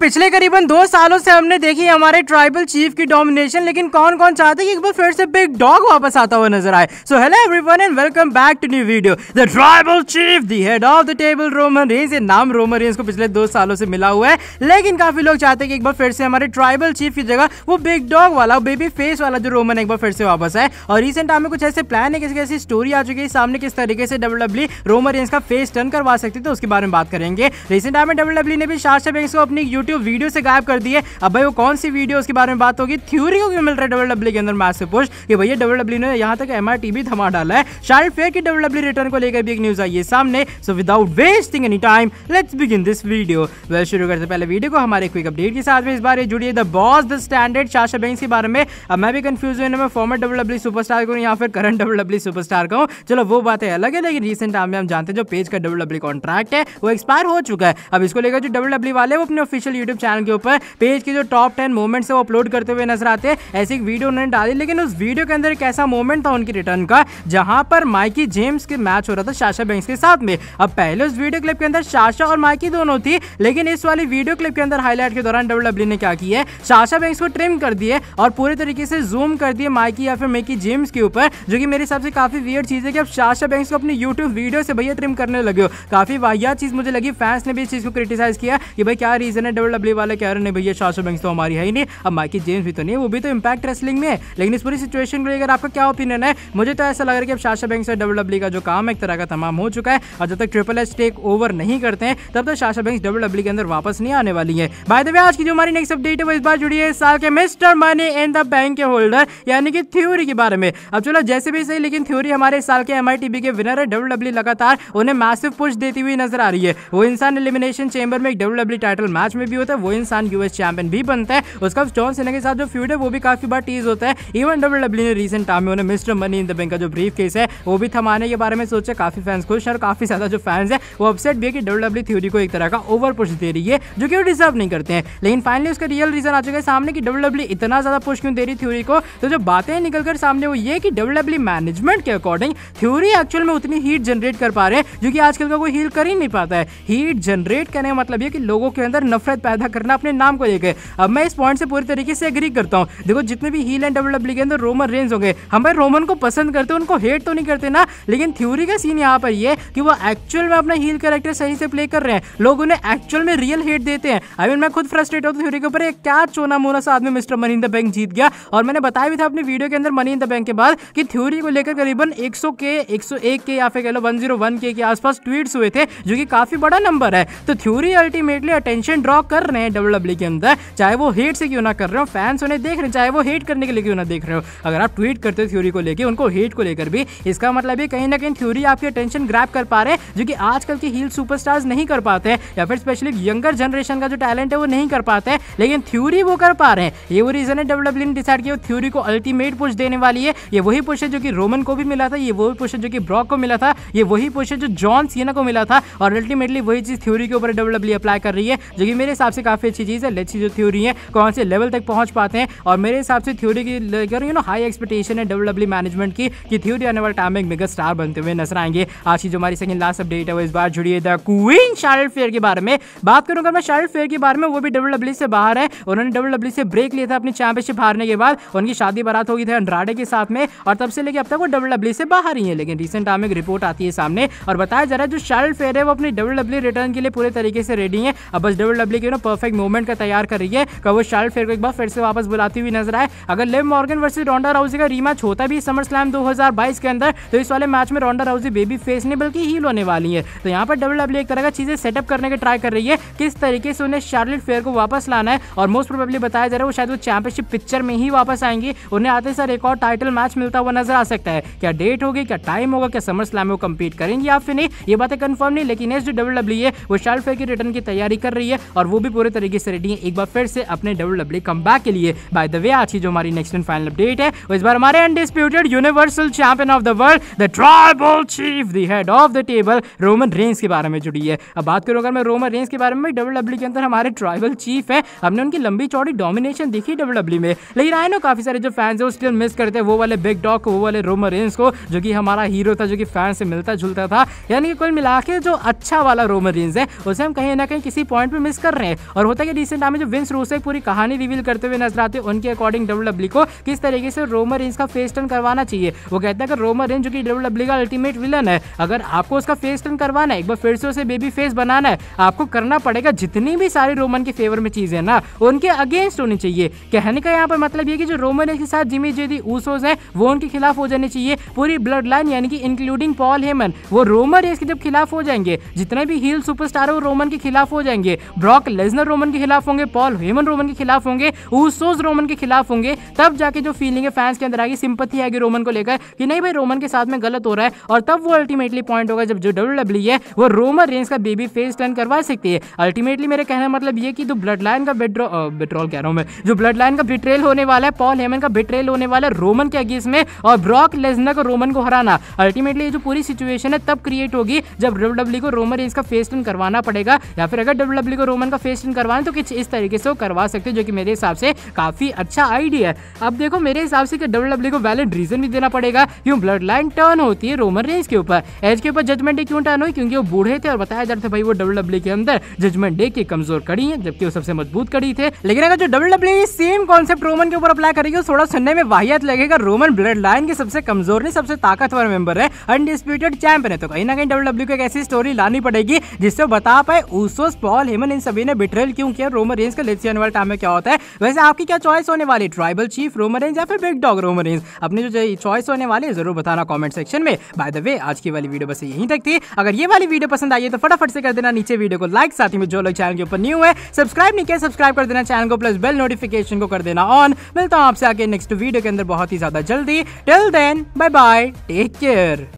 पिछले करीबन दो सालों से हमने देखी हमारे ट्राइबल चीफ की डोमिनेशन लेकिन कौन कौन चाहते कि एक बार फिर से बिग डॉग वापस आता हुआ नजर आए so hello everyone and welcome back to new video the tribal chief the head of the table Roman Reigns ये नाम रोमन रेंज को पिछले दो सालों से मिला हुआ है लेकिन काफी लोग चाहते हैं कि एक बार फिर से हमारे ट्राइबल चीफ की जगह वो बिग डॉग वाला बेबी फेस वाला जो रोमन एक बार फिर से वापस आए और रिसेंट टाइम में कुछ ऐसे प्लान है किसी ऐसी स्टोरी आ चुकी है सामने किस तरीके से डब्ल्यू डब्ल्यू रोमन रेंज का फेस टर्न करवा सकती है तो उसके बारे में बात करेंगे रिसेंट टाइम में डब्ल्यू डब्ल्यू e ने भी शार्शा बेंग्स को अपनी यूट्यूब यूट्यूब वीडियो से गायब कर दिए अब भाई वो कौन सी वीडियो उसके बारे में बात होगी थ्योरी को क्यों मिल रहा है डब्ल्यू डब्ल्यू e के अंदर मैच से पुष्ट कि भैया डब्ल्यू डब्ल्यू e ने यहाँ तक एम आर टी भी थमा डाला है शायद फेयर की डब्ल्यू डब्ल्यू रिटर्न को लेकर भी एक न्यूज आई है सामने so without wasting any time let's begin this video well शुरू करते पहले वीडियो को हमारे क्विक अपडेट के साथ में इस बार जुड़िए the boss the standard Sasha Bank के बारे में अब मैं भी कंफ्यूज हूँ मैं former W W superstar को या फिर current W W superstar हूँ चलो वो बातें अलग है लेकिन रिसेंट टाइम में हम जानते हैं जो पेज का डब्ल्यू डब्ल्यू कॉन्ट्रैक्ट है वो एक्सपायर हो चुका है अब इसको लेकर जो डब्ल्यू डब्ल्यू e वाले वो अपने ऑफिशियल यूट्यूब चैनल के ऊपर पेज के जो टॉप टेन मोमेंट है वो अपलोड करते हुए नजर आते हैं ऐसी एक वीडियो उन्होंने डाली लेकिन उस वीडियो के अंदर एक ऐसा मोमेंट था उनकी रिटर्न का जहां पर माइकी जेम्स के मैच हो रहा था शाशा बैंक के साथ में अब पहले उस वीडियो क्लिप के अंदर शाशा और माइकी दोनों थी लेकिन इस वाली वीडियो क्लिप के अंदर हाईलाइट के दौरान डब्ल्यू e ने क्या किया है शाशा बैंक को ट्रिम कर दिए और पूरे तरीके से जूम कर दिए माइकी या फिर मेकी जेम्स के ऊपर जो कि मेरे हिसाब से काफी वियर चीज है कि अब शाशा बैंक को अपनी यूट्यूब वीडियो से भैया ट्रिम करने लगे हो काफी वाहियात चीज मुझे लगी फैंस ने भी इस चीज को क्रिटिसाइज किया कि भाई क्या रीजन है डब्ल्यू वाले कह रहे हैं भैया शाशो बैंक तो हमारी है ही नहीं अब माइकी जेम्स भी तो नहीं वो भी तो इम्पैक्ट रेसलिंग में लेकिन इस पूरी सिचुएशन को लेकर आपका क्या ओपिनियन है मुझे तो ऐसा लग रहा है कि अब शाशो बैंक से डब्ल्यू डब्ल्यू का जो काम एक तरह का तमाम हो चुका है और जब तक ट्रिपल एच टेक ओवर नहीं करते हैं तब तक शाशा बैंक डब्ल्यू डब्ल्यू के अंदर वापस नहीं आने वाली है बाय द वे आज की जो हमारी नेक्स्ट अपडेट है वो इस बार जुड़ी है इस साल के Mister Money in the Bank के होल्डर यानी कि थ्योरी के बारे में अब चलो जैसे भी सही लेकिन थ्योरी हमारे साल के एम के विनर है डब्ल्यू डब्ल्यू लगातार उन्हें मैसिव पुश देती हुई नजर आ रही है वो इंसान एलिमिनेशन चेंबर में एक डब्ल्यू डब्ल्यू टाइटल मैच में भी होता है वो इंसान यूएस चैंपियन भी बनता है उसका जॉन सीना के साथ जो फ्यूड है वो भी काफी बार टीज होता है इवन डब्ल्यू डब्ल्यू ने रिसेंट टाइम में उन्हें Mister Money in the Bank का जो ब्रीफ केस है वो भी थमाने के बारे में सोचे काफी फैंस खुश है और काफी ज्यादा जो फैंस है वो अपसेट भी है कि डब्ल्यू डब्ल्यू थ्योरी को एक तरह का ओवर पुश दे रही है जो कि वो डिजर्व नहीं करते हैं लेकिन फाइनली उसका रियल रीजन आ चुका है सामने की डब्ल्यू डब्ल्यू इतना ज्यादा पुश क्यों दे रही थ्योरी को तो जो बातें निकल कर सामने वो ये कि डब्ल्यू डब्ल्यू मैनेजमेंट के अकॉर्डिंग थ्योरी एक्चुअल में उतनी हीट जनरेट कर पा रहे हैं जो कि आजकल का कोई हील कर ही नहीं पाता है हीट जनरेट करने का मतलब ये कि लोगों के अंदर नफरत पैदा करना अपने नाम को लेकर अब मैं इस पॉइंट से पूरी तरीके से एग्री करता हूँ देखो जितने भी हील एंड डब्ल्यू डब्ल्यू के अंदर रोमन रेंज होंगे हम भाई रोमन को पसंद करते हैं उनको हेट तो नहीं करते ना लेकिन थ्योरी का सीन यहाँ पर ये कि वो एक्चुअल में अपना हील कैरेक्टर सही से प्ले कर रहे हैं लोग उन्हें एक्चुअल में रियल हेट देते हैं आई मीन मैं खुद फ्रस्ट्रेट होता थ्योरी के ऊपर क्या चोना मोना सा आदमी Mister Money in the Bank जीत गया और मैंने बताया भी था अपनी वीडियो के अंदर मनी इन द बैंक के बाद कि थ्योरी को लेकर करीबन 100 के एक के या फिर कह लो 101 के के आसपास ट्वीट हुए थे जो कि काफी बड़ा नंबर है तो थ्योरी अल्टीमेटली अटेंशन ड्रॉ कर रहे हैं डब्ल्यू डब्ल्यू के अंदर चाहे वो हेट से क्यों ना कर रहे हो फैंस उन्हें देख रहे हैं चाहे वो हेट करने के लिए क्यों ना देख रहे हो अगर आप ट्वीट करते हो थ्योरी को लेकर उनको हेट को लेकर भी इसका मतलब ये कहीं ना कहीं थ्योरी आपकी अटेंशन ग्रैप कर पा रहे हैं जो कि आजकल के हील सुपरस्टार्स नहीं कर पाते हैं या फिर स्पेशली यंगर जनरेशन का जो टैलेंट है वो नहीं कर पाते हैं लेकिन थ्योरी वो कर पा रहे हैं ये वो रीजन है डब्ल्यू डब्ल्यू ने डिसाइड किया थ्योरी को अल्टीमेट पुश देने वाली है ये वही पुश है जो कि रोमन को भी मिला था ये वही पुश है जो कि ब्रॉक को मिला था ये वही पुश है जो जॉन सीना को मिला था और अल्टीमेटली वही चीज़ थ्योरी के ऊपर डब्ल्यू डब्ल्यू अप्लाई कर रही है जो कि मेरे हिसाब से काफ़ी अच्छी चीज़ है अच्छी जो थ्योरी है कौन से लेवल तक पहुंच पाते हैं और मेरे हिसाब से थ्योरी की लेकर यू नो हाई एक्सपेक्टेशन है डब्ल्यू डब्ल्यू मैनेजमेंट की कि थ्योरी आने वाले टाइम में मेगा स्टार बनते हुए नजर आएंगे आज की जो हमारी सेकंड लास्ट अपडेट है वो इस बार जुड़ी है द क्वीन शार्ल फेयर के बारे में बात करूंगा मैं शार्ल फेयर के बारे में वो भी डब्ल्यू डब्ल्यू e से बाहर है उन्होंने डब्ल्यू डब्ल्यू e से ब्रेक लिया था अपनी चैंपियनशिप हारने के बाद उनकी शादी बारात हो गई थी अंड्राडे के साथ में और तब से लेकर अब तक वो डब्ल्यू डब्ल्यू e से बाहर ही है लेकिन रिसेंट टाइम में रिपोर्ट आती है सामने और बताया जा रहा है जो शार्ल फेयर है वो अपने डब्ल्यू डब्ल्यू रिटर्न के लिए पूरे तरीके से रेडी है अब बस डब्ल्यू डब्ल्यू के है ना परफेक्ट मूवमेंट का तैयार कर रही है कब वो शार्ट फेयर को एक बार फिर से वापस बुलाती हुई नजर आए अगर Liv Morgan versus Ronda Rousey का रीमैच होता भी समर स्लैम दो के अंदर तो इस वाले मैच में रोंडा राउजी बेबी फेस नहीं बल्कि हील होने वाली है तो यहाँ पर डबल डब्ल्यू e एक तरह का चीजें सेटअप करने की ट्राई कर रही है किस तरीके से उन्हें शार्लिट फेयर को वापस लाना है और मोस्ट प्रोबेबली बताया जा रहा है वो शायद वो चैंपियनशिप पिक्चर में ही वापस आएंगी उन्हें आते सर एक और टाइटल मैच मिलता हुआ नजर आ सकता है क्या डेट होगी क्या टाइम होगा क्या समर स्लैम में वो कम्पीट करेंगी या फिर नहीं ये बातें कन्फर्म नहीं लेकिन नेक्स्ट जो डब्ल्यू डब्ल्यू e है वो शार्लेट फेयर की रिटर्न की तैयारी कर रही है और वो भी पूरे तरीके से रेडी है एक बार फिर से अपने डब्ल्यू डब्ल्यू कम के लिए बाय द वे आज की जो हमारी नेक्स्ट एंड फाइनल अपडेट है इस बार हमारे undisputed universal champion of the world the tribal chief the head of the table Roman Reigns के बारे में जुड़ी है अब बात करूँ अगर मैं रोमन रेंस के बारे में डब्ल्यू डब्ल्यू के अंदर हमारे ट्राइबल चीफ है हमने उनकी लंबी चौड़ी डोमिनेशन देखी डब्ल्यू डब्ल्यू में लेकिन आए ना काफी सारे जो फैंस है वो स्टिल मिस करते हैं वो वाले बिग डॉग वो वाले रोमन रेंस को जो कि हमारा हीरो था जो कि फैंस से मिलता जुलता था यानी कि कुल मिला के जो अच्छा वाला रोमन रेंस है उसे हम कहीं ना कहीं किसी पॉइंट पर मिस कर रहे हैं हैं और होता है कि रिसेंट टाइम में जो विंस रूसो पूरी कहानी रिवील करते हुए नजर आते हैं उनके अकॉर्डिंग डब्ल्यू को किस तरीके से रोमर रेंज का फेस टर्न करवाना चाहिए वो कहता है कि रोमर रेंज जो कि डब्ल्यू का अल्टीमेट विलन है अगर आपको उसका फेस टर्न करवाना है एक बार फिर से उसे बेबी फेस बनाना है आपको करना पड़ेगा जितनी भी सारी रोमन के फेवर में चीजें ना उनके अगेंस्ट होनी चाहिए कहने का यहाँ पर मतलब ये कि जो रोमन रेंज के साथ जिमी जेदी ऊसोज है वो उनके खिलाफ हो जाने चाहिए पूरी ब्लड लाइन यानी कि इंक्लूडिंग पॉल हेमन वो रोमन रेंज के जब खिलाफ हो जाएंगे जितने भी हील सुपरस्टार है वो रोमन के खिलाफ हो जाएंगे ब्रॉक लेजनर रोमन के खिलाफ होंगे पॉल हेमन रोमन के खिलाफ होंगे ऊसोज रोमन के खिलाफ होंगे तब जाके जो फीलिंग है फैंस के अंदर आएगी सिंपत्ति आएगी रोमन को लेकर कि नहीं भाई रोमन के साथ में गलत हो रहा है और तब वो अल्टीमेटली पॉइंट होगा जब जो डब्ल्यू डब्ल्यू e है वो रोमन रेंज का बेबी फेस टर्न करवा सकती है अल्टीमेटली मेरे कहने का मतलब ये कि जो ब्लड लाइन का बेट्रोल कह रहा हूँ मैं जो ब्लड लाइन का बिट्रेल होने वाला है पॉल हेमन का बिट्रेल होने वाला है रोमन के अगेंस्ट में और ब्रॉक लेजनर को रोमन को हराना अल्टीमेटली ये जो पूरी सिचुएशन है तब क्रिएट होगी जब डब्ल्यू e को रोमन रेंज का फेस टर्न करवाना पड़ेगा या फिर अगर डब्ल्यू e को रोमन का फेशियल करवाना तो कुछ इस तरीके से वो करवा सकते हो जो कि मेरे हिसाब से काफ़ी अच्छा आइडिया है अब देखो मेरे हिसाब से डब्ल्यू डब्ल्यू e को वैलिड रीजन भी देना पड़ेगा क्यों ब्लड लाइन टर्न होती है रोमन रेंज के ऊपर एज के ऊपर जजमेंट डे क्यों टर्न हुई क्योंकि वो बूढ़े थे और बताया जाता था भाई वो डब्ल्यू डब्ल्यू e के अंदर जजमेंट डे की कमजोर कड़ी है जबकि वो सबसे मजबूत कड़ी थे लेकिन अगर जो W W same concept Roman के ऊपर अप्लाई करेगी वो थोड़ा सुनने में वाहियात लगेगा रोमन ब्लड लाइन के सबसे कमजोर नहीं सबसे ताकतवर मेंबर है अनडिस्प्यूटेड चैंपियन है तो कहीं ना कहीं डब्ल्यू डब्ल्यू e को एक ऐसी स्टोरी लानी पड़ेगी जिससे बता पाए ऊसोस पॉल हेमन इन सभी ने बिट्रेल क्यों किया रोमन रेंज का लेट्स वाले टाइम में क्या होता है वैसे आपकी क्या चॉइस होने वाली ट्राइबल चीफ रोमन रेंज या फिर बिग डॉग रोमन रेंज अपनी जो चॉइस होने वाले जरूर बताना कॉमेंट सेक्शन में बाय द वे आज की वाली वीडियो बस यहीं तक थी अगर ये वाली वीडियो पसंद आई है तो फटाफट से कर देना नीचे वीडियो को लाइक साथ ही में जो लोग चैनल के ऊपर न्यू है सब्सक्राइब नहीं किया सब्सक्राइब कर देना चैनल को प्लस बेल नोटिफिकेशन को कर देना ऑन मिलता हूँ आपसे आगे नेक्स्ट वीडियो के अंदर बहुत ही ज्यादा जल्दी till then bye bye take care